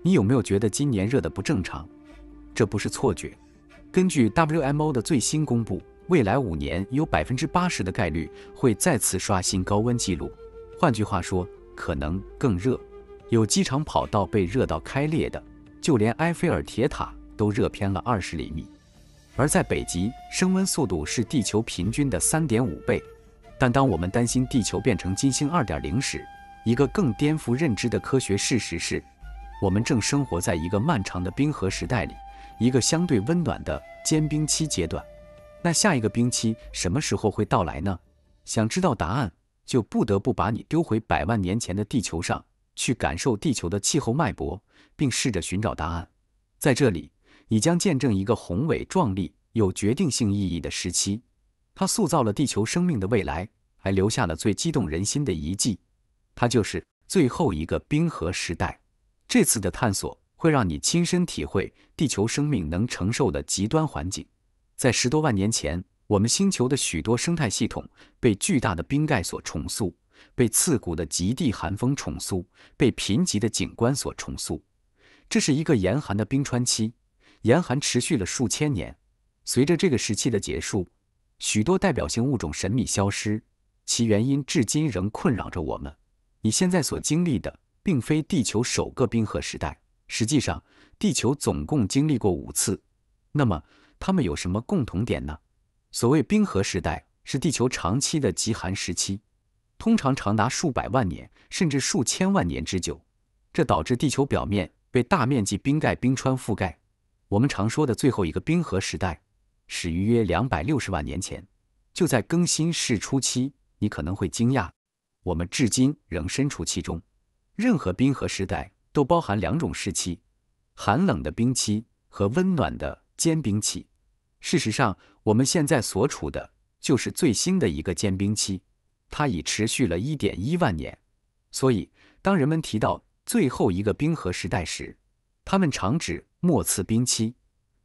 你有没有觉得今年热的不正常？这不是错觉。根据 WMO 的最新公布，未来五年有百分之八十的概率会再次刷新高温记录。换句话说，可能更热。有机场跑道被热到开裂的，就连埃菲尔铁塔都热偏了二十厘米。而在北极，升温速度是地球平均的三点五倍。但当我们担心地球变成金星二点零时，一个更颠覆认知的科学事实是。我们正生活在一个漫长的冰河时代里，一个相对温暖的坚冰期阶段。那下一个冰期什么时候会到来呢？想知道答案，就不得不把你丢回百万年前的地球上去，感受地球的气候脉搏，并试着寻找答案。在这里，你将见证一个宏伟壮丽、有决定性意义的时期，它塑造了地球生命的未来，还留下了最激动人心的遗迹。它就是最后一个冰河时代。这次的探索会让你亲身体会地球生命能承受的极端环境。在十多万年前，我们星球的许多生态系统被巨大的冰盖所重塑，被刺骨的极地寒风重塑，被贫瘠的景观所重塑。这是一个严寒的冰川期，严寒持续了数千年。随着这个时期的结束，许多代表性物种神秘消失，其原因至今仍困扰着我们。你现在所经历的。并非地球首个冰河时代。实际上，地球总共经历过五次。那么，它们有什么共同点呢？所谓冰河时代，是地球长期的极寒时期，通常长达数百万年甚至数千万年之久。这导致地球表面被大面积冰盖、冰川覆盖。我们常说的最后一个冰河时代，始于约两百六十万年前，就在更新世初期。你可能会惊讶，我们至今仍身处其中。任何冰河时代都包含两种时期：寒冷的冰期和温暖的坚冰期。事实上，我们现在所处的就是最新的一个坚冰期，它已持续了1.1万年。所以，当人们提到最后一个冰河时代时，他们常指末次冰期，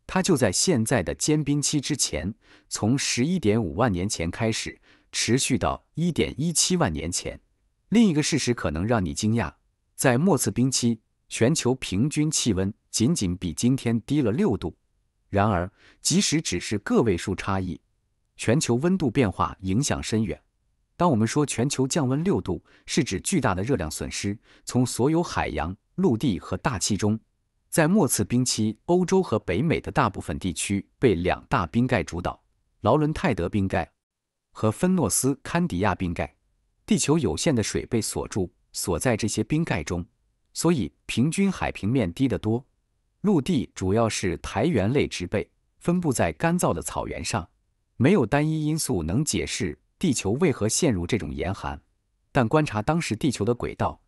它就在现在的坚冰期之前，从11.5万年前开始，持续到1.17万年前。另一个事实可能让你惊讶。在末次冰期，全球平均气温仅仅比今天低了六度。然而，即使只是个位数差异，全球温度变化影响深远。当我们说全球降温六度，是指巨大的热量损失从所有海洋、陆地和大气中。在末次冰期，欧洲和北美的大部分地区被两大冰盖主导——劳伦泰德冰盖和芬诺斯堪迪亚冰盖。地球有限的水被锁住。所在这些冰盖中，所以平均海平面低得多。陆地主要是苔原类植被，分布在干燥的草原上。没有单一因素能解释地球为何陷入这种严寒，但观察当时地球的轨道，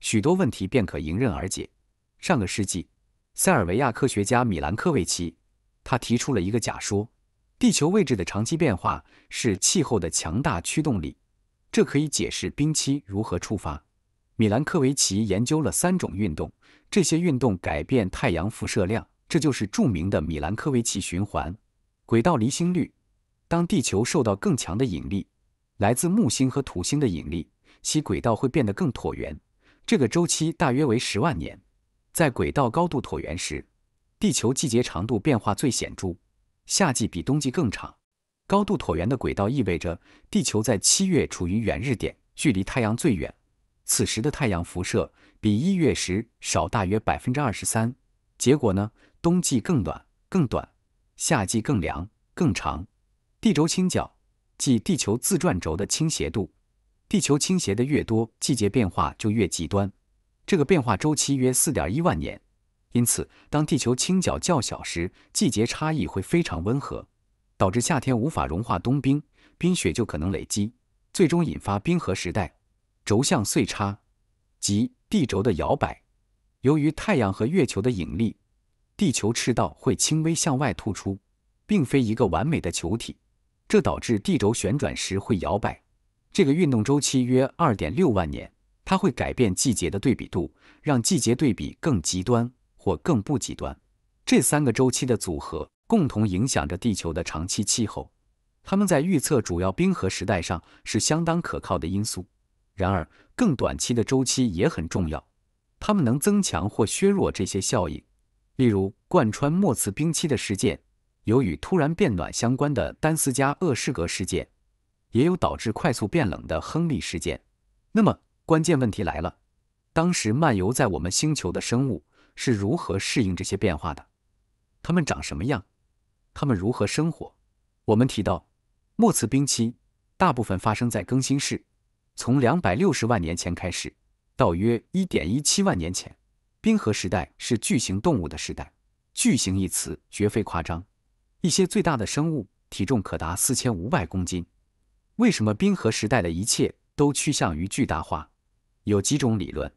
许多问题便可迎刃而解。上个世纪，塞尔维亚科学家米兰科维奇，他提出了一个假说：地球位置的长期变化是气候的强大驱动力，这可以解释冰期如何触发。米兰科维奇研究了三种运动，这些运动改变太阳辐射量，这就是著名的米兰科维奇循环。轨道离心率，当地球受到更强的引力，来自木星和土星的引力，其轨道会变得更椭圆。这个周期大约为十万年。在轨道高度椭圆时，地球季节长度变化最显著，夏季比冬季更长。高度椭圆的轨道意味着地球在七月处于远日点，距离太阳最远。此时的太阳辐射比一月时少大约百分之二十三，结果呢，冬季更暖更短，夏季更凉更长。地轴倾角即地球自转轴的倾斜度，地球倾斜的越多，季节变化就越极端。这个变化周期约四点一万年，因此，当地球倾角较小时，季节差异会非常温和，导致夏天无法融化冬冰，冰雪就可能累积，最终引发冰河时代。轴向岁差，即地轴的摇摆，由于太阳和月球的引力，地球赤道会轻微向外突出，并非一个完美的球体。这导致地轴旋转时会摇摆，这个运动周期约二点六万年。它会改变季节的对比度，让季节对比更极端或更不极端。这三个周期的组合共同影响着地球的长期气候。它们在预测主要冰河时代上是相当可靠的因素。然而，更短期的周期也很重要，它们能增强或削弱这些效应。例如，贯穿莫茨冰期的事件，有与突然变暖相关的丹斯加厄施格事件，也有导致快速变冷的亨利事件。那么，关键问题来了：当时漫游在我们星球的生物是如何适应这些变化的？它们长什么样？它们如何生活？我们提到，莫茨冰期大部分发生在更新世。从两百六十万年前开始，到约一点一七万年前，冰河时代是巨型动物的时代。巨型一词绝非夸张，一些最大的生物体重可达四千五百公斤。为什么冰河时代的一切都趋向于巨大化？有几种理论，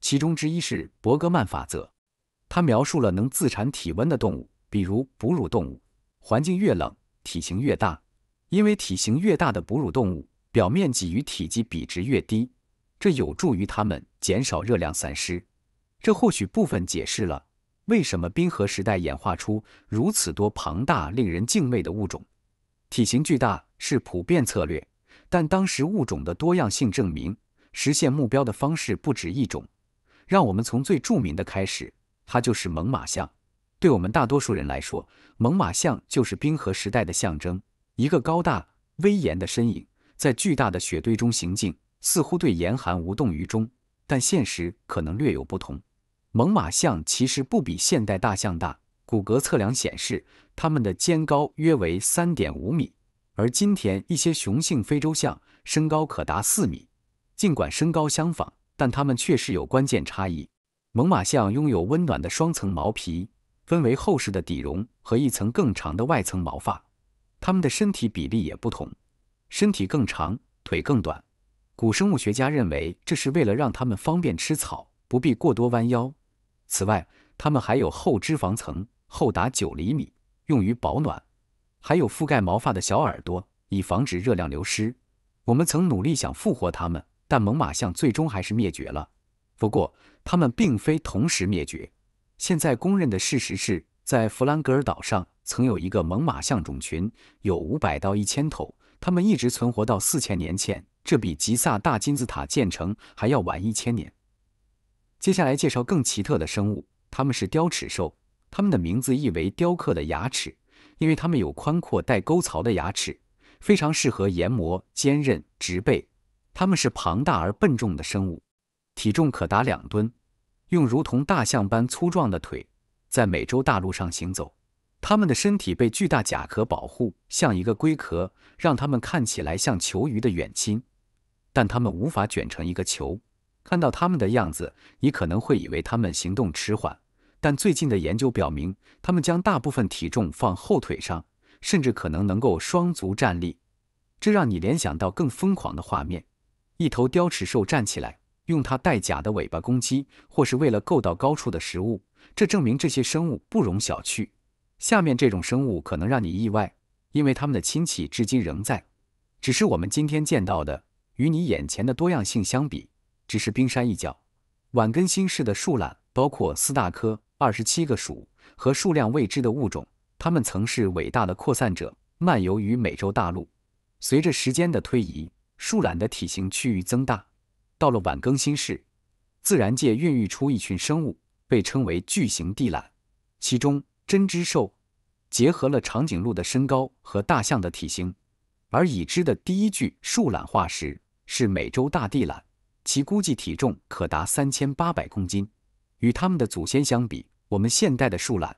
其中之一是伯格曼法则，它描述了能自产体温的动物，比如哺乳动物，环境越冷，体型越大，因为体型越大的哺乳动物。表面积与体积比值越低，这有助于它们减少热量散失。这或许部分解释了为什么冰河时代演化出如此多庞大、令人敬畏的物种。体型巨大是普遍策略，但当时物种的多样性证明实现目标的方式不止一种。让我们从最著名的开始，它就是猛犸象。对我们大多数人来说，猛犸象就是冰河时代的象征，一个高大威严的身影。在巨大的雪堆中行进，似乎对严寒无动于衷，但现实可能略有不同。猛犸象其实不比现代大象大，骨骼测量显示，它们的肩高约为三点五米，而今天一些雄性非洲象身高可达四米。尽管身高相仿，但它们确实有关键差异。猛犸象拥有温暖的双层毛皮，分为厚实的底绒和一层更长的外层毛发，它们的身体比例也不同。身体更长，腿更短，古生物学家认为这是为了让它们方便吃草，不必过多弯腰。此外，它们还有厚脂肪层，厚达九厘米，用于保暖；还有覆盖毛发的小耳朵，以防止热量流失。我们曾努力想复活它们，但猛犸象最终还是灭绝了。不过，它们并非同时灭绝。现在公认的事实是，在弗兰格尔岛上曾有一个猛犸象种群，有五百到一千头。它们一直存活到四千年前，这比吉萨大金字塔建成还要晚一千年。接下来介绍更奇特的生物，它们是雕齿兽，它们的名字意为雕刻的牙齿，因为它们有宽阔带沟槽的牙齿，非常适合研磨坚韧植被。它们是庞大而笨重的生物，体重可达两吨，用如同大象般粗壮的腿在美洲大陆上行走。它们的身体被巨大甲壳保护，像一个龟壳，让它们看起来像球鱼的远亲。但它们无法卷成一个球。看到它们的样子，你可能会以为它们行动迟缓，但最近的研究表明，它们将大部分体重放后腿上，甚至可能能够双足站立。这让你联想到更疯狂的画面：一头雕齿兽站起来，用它带甲的尾巴攻击，或是为了够到高处的食物。这证明这些生物不容小觑。下面这种生物可能让你意外，因为它们的亲戚至今仍在，只是我们今天见到的与你眼前的多样性相比，只是冰山一角。晚更新世的树懒包括四大科、二十七个属和数量未知的物种，它们曾是伟大的扩散者，漫游于美洲大陆。随着时间的推移，树懒的体型趋于增大。到了晚更新世，自然界孕育出一群生物，被称为巨型地懒，其中。真知兽结合了长颈鹿的身高和大象的体型，而已知的第一具树懒化石是美洲大地懒，其估计体重可达三千八百公斤。与它们的祖先相比，我们现代的树懒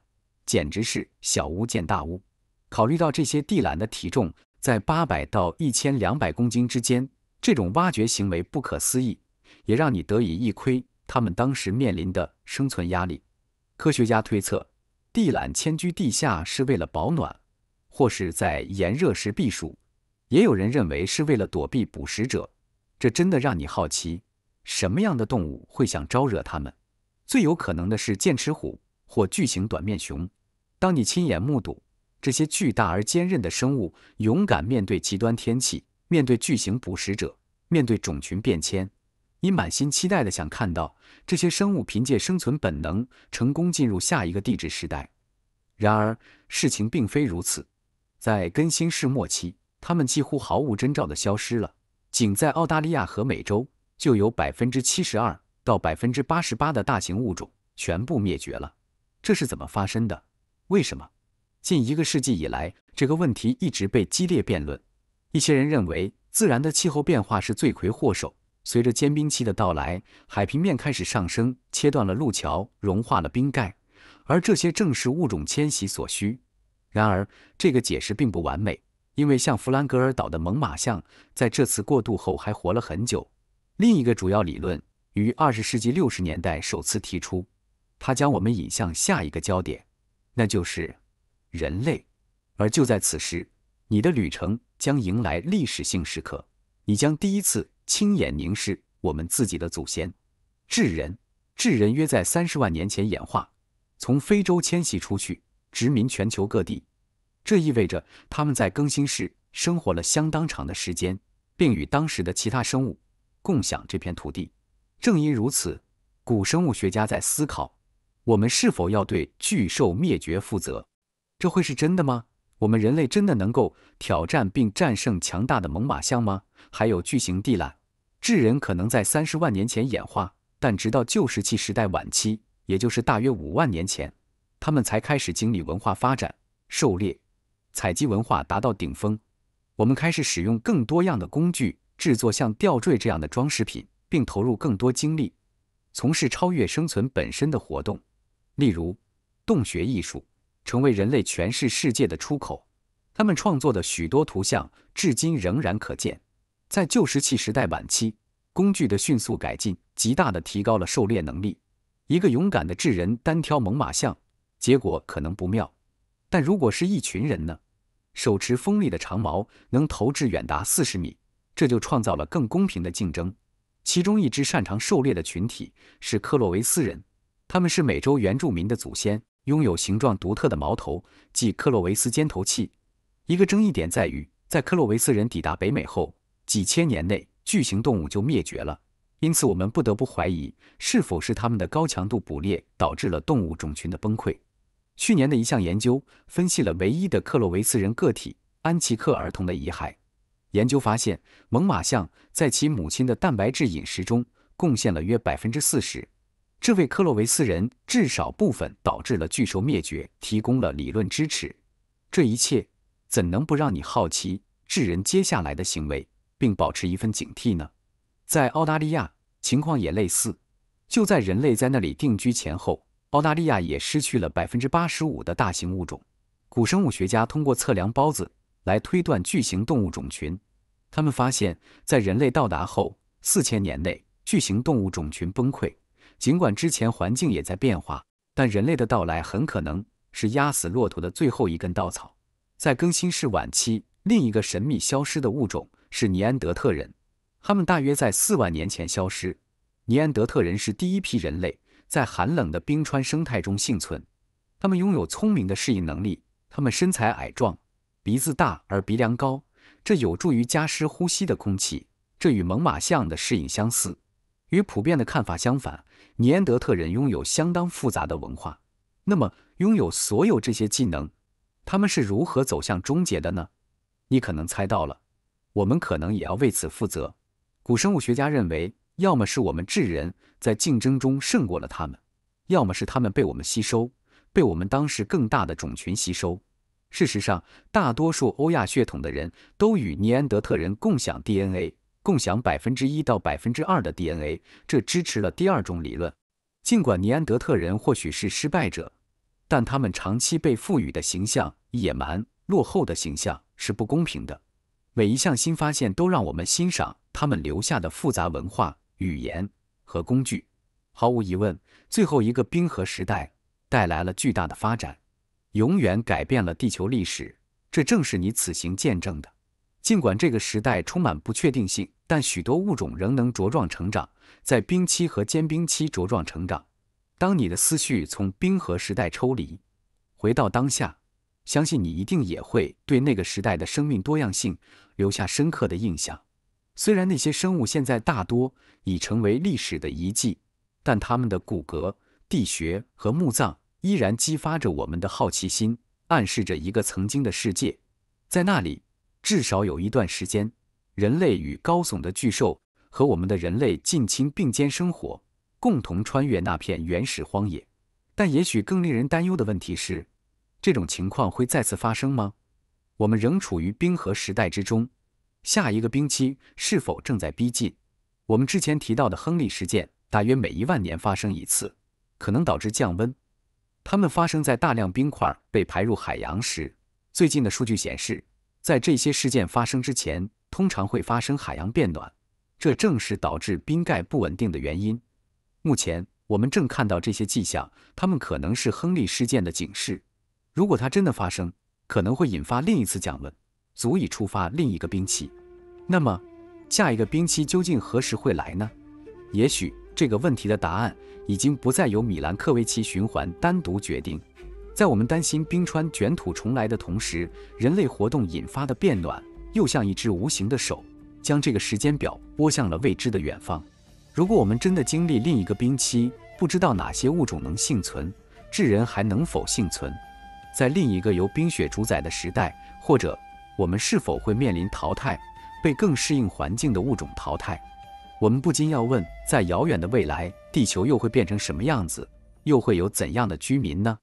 简直是小巫见大巫。考虑到这些地懒的体重在八百到一千两百公斤之间，这种挖掘行为不可思议，也让你得以一窥它们当时面临的生存压力。科学家推测。地懒迁居地下是为了保暖，或是在炎热时避暑。也有人认为是为了躲避捕食者。这真的让你好奇，什么样的动物会想招惹它们？最有可能的是剑齿虎或巨型短面熊。当你亲眼目睹这些巨大而坚韧的生物，勇敢面对极端天气，面对巨型捕食者，面对种群变迁。你满心期待的想看到这些生物凭借生存本能成功进入下一个地质时代，然而事情并非如此。在更新世末期，它们几乎毫无征兆地消失了。仅在澳大利亚和美洲，就有百分之七十二到百分之八十八的大型物种全部灭绝了。这是怎么发生的？为什么？近一个世纪以来，这个问题一直被激烈辩论。一些人认为，自然的气候变化是罪魁祸首。随着坚冰期的到来，海平面开始上升，切断了陆桥，融化了冰盖，而这些正是物种迁徙所需。然而，这个解释并不完美，因为像弗兰格尔岛的猛犸象，在这次过渡后还活了很久。另一个主要理论于二十世纪六十年代首次提出，它将我们引向下一个焦点，那就是人类。而就在此时，你的旅程将迎来历史性时刻，你将第一次。亲眼凝视我们自己的祖先，智人。智人约在三十万年前演化，从非洲迁徙出去，殖民全球各地。这意味着他们在更新世生活了相当长的时间，并与当时的其他生物共享这片土地。正因如此，古生物学家在思考：我们是否要对巨兽灭绝负责？这会是真的吗？我们人类真的能够挑战并战胜强大的猛犸象吗？还有巨型地懒。智人可能在三十万年前演化，但直到旧石器时代晚期，也就是大约五万年前，他们才开始经历文化发展、狩猎、采集文化达到顶峰。我们开始使用更多样的工具，制作像吊坠这样的装饰品，并投入更多精力从事超越生存本身的活动，例如洞穴艺术。成为人类诠释世界的出口。他们创作的许多图像至今仍然可见。在旧石器时代晚期，工具的迅速改进极大地提高了狩猎能力。一个勇敢的智人单挑猛犸象，结果可能不妙。但如果是一群人呢？手持锋利的长矛，能投掷远达四十米，这就创造了更公平的竞争。其中一支擅长狩猎的群体是克洛维斯人，他们是美洲原住民的祖先。拥有形状独特的矛头，即克洛维斯尖头器。一个争议点在于，在克洛维斯人抵达北美后，几千年内巨型动物就灭绝了，因此我们不得不怀疑是否是他们的高强度捕猎导致了动物种群的崩溃。去年的一项研究分析了唯一的克洛维斯人个体安奇克儿童的遗骸，研究发现，猛犸象在其母亲的蛋白质饮食中贡献了约百分之四十。这为克洛维斯人至少部分导致了巨兽灭绝提供了理论支持。这一切怎能不让你好奇智人接下来的行为，并保持一份警惕呢？在澳大利亚，情况也类似。就在人类在那里定居前后，澳大利亚也失去了百分之八十五的大型物种。古生物学家通过测量孢子来推断巨型动物种群。他们发现，在人类到达后四千年内，巨型动物种群崩溃。尽管之前环境也在变化，但人类的到来很可能是压死骆驼的最后一根稻草。在更新世晚期，另一个神秘消失的物种是尼安德特人，他们大约在四万年前消失。尼安德特人是第一批人类在寒冷的冰川生态中幸存。他们拥有聪明的适应能力，他们身材矮壮，鼻子大而鼻梁高，这有助于加湿呼吸的空气，这与猛犸象的适应相似。与普遍的看法相反，尼安德特人拥有相当复杂的文化。那么，拥有所有这些技能，他们是如何走向终结的呢？你可能猜到了，我们可能也要为此负责。古生物学家认为，要么是我们智人在竞争中胜过了他们，要么是他们被我们吸收，被我们当时更大的种群吸收。事实上，大多数欧亚血统的人都与尼安德特人共享 DNA。共享百分之一到百分之二的 DNA，这支持了第二种理论。尽管尼安德特人或许是失败者，但他们长期被赋予的形象——野蛮、落后的形象——是不公平的。每一项新发现都让我们欣赏他们留下的复杂文化、语言和工具。毫无疑问，最后一个冰河时代带来了巨大的发展，永远改变了地球历史。这正是你此行见证的。尽管这个时代充满不确定性，但许多物种仍能茁壮成长，在冰期和间冰期茁壮成长。当你的思绪从冰河时代抽离，回到当下，相信你一定也会对那个时代的生命多样性留下深刻的印象。虽然那些生物现在大多已成为历史的遗迹，但它们的骨骼、地穴和墓葬依然激发着我们的好奇心，暗示着一个曾经的世界，在那里。至少有一段时间，人类与高耸的巨兽和我们的人类近亲并肩生活，共同穿越那片原始荒野。但也许更令人担忧的问题是，这种情况会再次发生吗？我们仍处于冰河时代之中，下一个冰期是否正在逼近？我们之前提到的亨利事件，大约每一万年发生一次，可能导致降温。它们发生在大量冰块被排入海洋时。最近的数据显示。在这些事件发生之前，通常会发生海洋变暖，这正是导致冰盖不稳定的原因。目前，我们正看到这些迹象，它们可能是亨利事件的警示。如果它真的发生，可能会引发另一次降温，足以触发另一个冰期。那么，下一个冰期究竟何时会来呢？也许这个问题的答案已经不再由米兰克维奇循环单独决定。在我们担心冰川卷土重来的同时，人类活动引发的变暖又像一只无形的手，将这个时间表拨向了未知的远方。如果我们真的经历另一个冰期，不知道哪些物种能幸存，智人还能否幸存？在另一个由冰雪主宰的时代，或者我们是否会面临淘汰，被更适应环境的物种淘汰？我们不禁要问：在遥远的未来，地球又会变成什么样子？又会有怎样的居民呢？